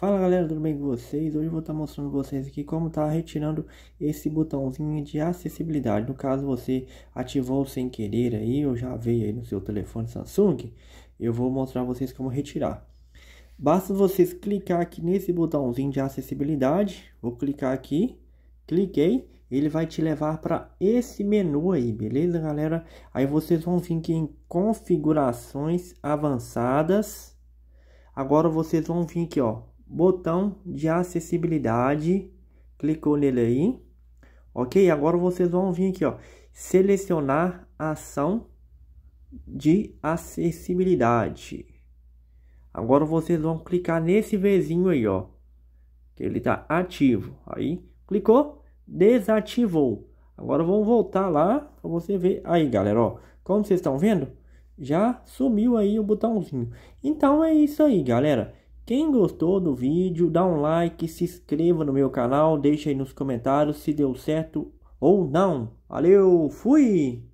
Fala galera, tudo bem com vocês? Hoje eu vou estar tá mostrando vocês aqui como tá retirando esse botãozinho de acessibilidade. No caso você ativou sem querer aí, ou já veio aí no seu telefone Samsung, eu vou mostrar vocês como retirar. Basta vocês clicar aqui nesse botãozinho de acessibilidade, vou clicar aqui, cliquei, ele vai te levar para esse menu aí, beleza galera? Aí vocês vão vir aqui em configurações avançadas, agora vocês vão vir aqui ó, botão de acessibilidade, clicou nele aí, ok? Agora vocês vão vir aqui, ó, selecionar ação de acessibilidade. Agora vocês vão clicar nesse vizinho aí, ó, que ele tá ativo. Aí, clicou, desativou. Agora vamos voltar lá para você ver. Aí, galera, ó, como vocês estão vendo, já sumiu aí o botãozinho. Então é isso aí, galera. Quem gostou do vídeo, dá um like, se inscreva no meu canal, deixa aí nos comentários se deu certo ou não. Valeu, fui!